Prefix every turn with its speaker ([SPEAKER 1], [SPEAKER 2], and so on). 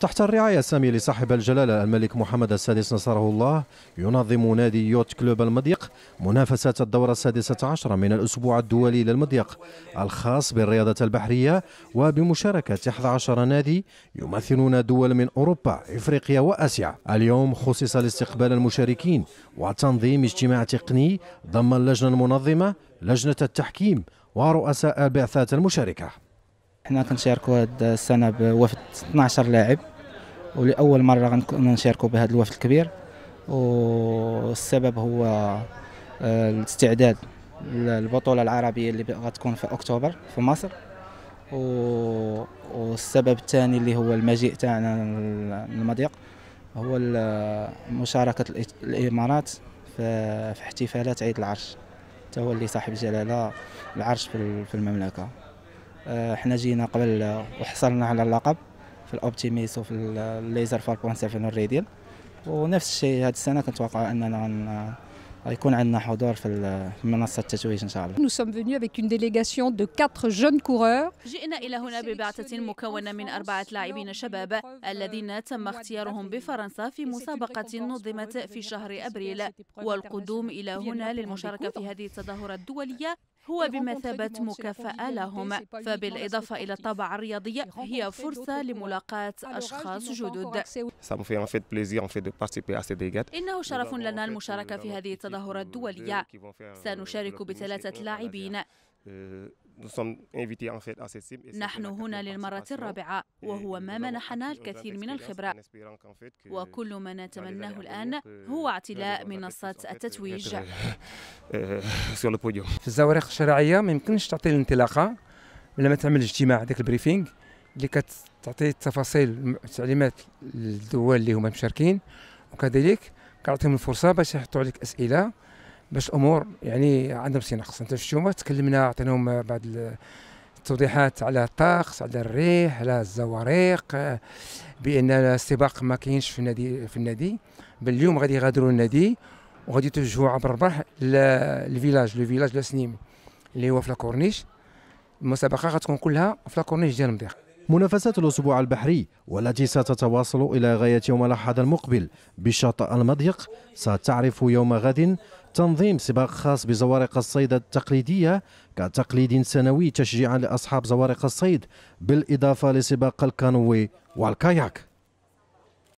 [SPEAKER 1] تحت الرعاية السامية لصاحب الجلالة الملك محمد السادس نصره الله ينظم نادي يوت كلوب المضيق منافسة الدورة السادسة عشر من الأسبوع الدولي للمضيق الخاص بالرياضة البحرية وبمشاركة 11 نادي يمثلون دول من أوروبا إفريقيا وآسيا اليوم خصص لاستقبال المشاركين وتنظيم اجتماع تقني ضم اللجنة المنظمة لجنة التحكيم ورؤساء البعثات المشاركة حنا كنشاركوا هاد السنه بوفد
[SPEAKER 2] 12 لاعب ولاول مره غنشاركوا بهذا الوفد الكبير والسبب هو آه، الاستعداد للبطوله العربيه اللي غتكون في اكتوبر في مصر والسبب الثاني اللي هو المجيء تاعنا للمضيق هو مشاركه الامارات في احتفالات عيد العرش هو اللي صاحب جلاله العرش في المملكه آه، حنا جينا قبل وحصلنا على اللقب في الاوبتيميس وفي الليزر 4.7 الريديل ونفس الشيء هذه السنه كنتوقع اننا يكون عندنا حضور في منصة التتويج إن شاء الله. Nous sommes venus avec une délégation de quatre jeunes coureurs.
[SPEAKER 3] جئنا إلى هنا ببعثة مكونة من أربعة لاعبين شباب الذين تم اختيارهم بفرنسا في مسابقة نظمت في شهر أبريل والقدوم إلى هنا للمشاركة في هذه التظاهرة الدولية هو بمثابة مكافأة لهم فبالإضافة إلى الطابع الرياضي هي فرصة لملاقاة أشخاص جدد إنه شرف لنا المشاركة في هذه التظاهرات الدولية سنشارك euh, بثلاثة لاعبين نحن هنا للمرة الرابعة وهو ما منحنا الكثير من الخبرة وكل ما نتمناه الآن هو اعتلاء منصة التتويج euh,
[SPEAKER 4] euh, في الزوارق الشرعية ما يمكنش تعطي الانطلاقة لما تعمل اجتماع ذاك البريفينغ اللي كتعطي التفاصيل التعليمات للدول اللي هما مشاركين وكذلك كنعطيهم الفرصة باش يحطوا عليك أسئلة باش الامور يعني عندهم شي نقص انت الشومه تكلمنا عطيناهم بعض التوضيحات على الطقس على الريح على الزواريق بان السباق ما كاينش في النادي في النادي بل اليوم غادي يغادروا النادي وغادي يتوجهوا عبر البحر للفيلاج لو فيلاج لاسنيم اللي هو في لاكورنيش
[SPEAKER 1] المسابقه غتكون كلها في لاكورنيش ديال المضيق منافسات الأسبوع البحري والتي ستتواصل إلى غاية يوم الأحد المقبل بشاطئ المضيق ستعرف يوم غد تنظيم سباق خاص بزوارق الصيد التقليدية كتقليد سنوي تشجيعا لأصحاب زوارق الصيد بالإضافة لسباق الكانوي والكاياك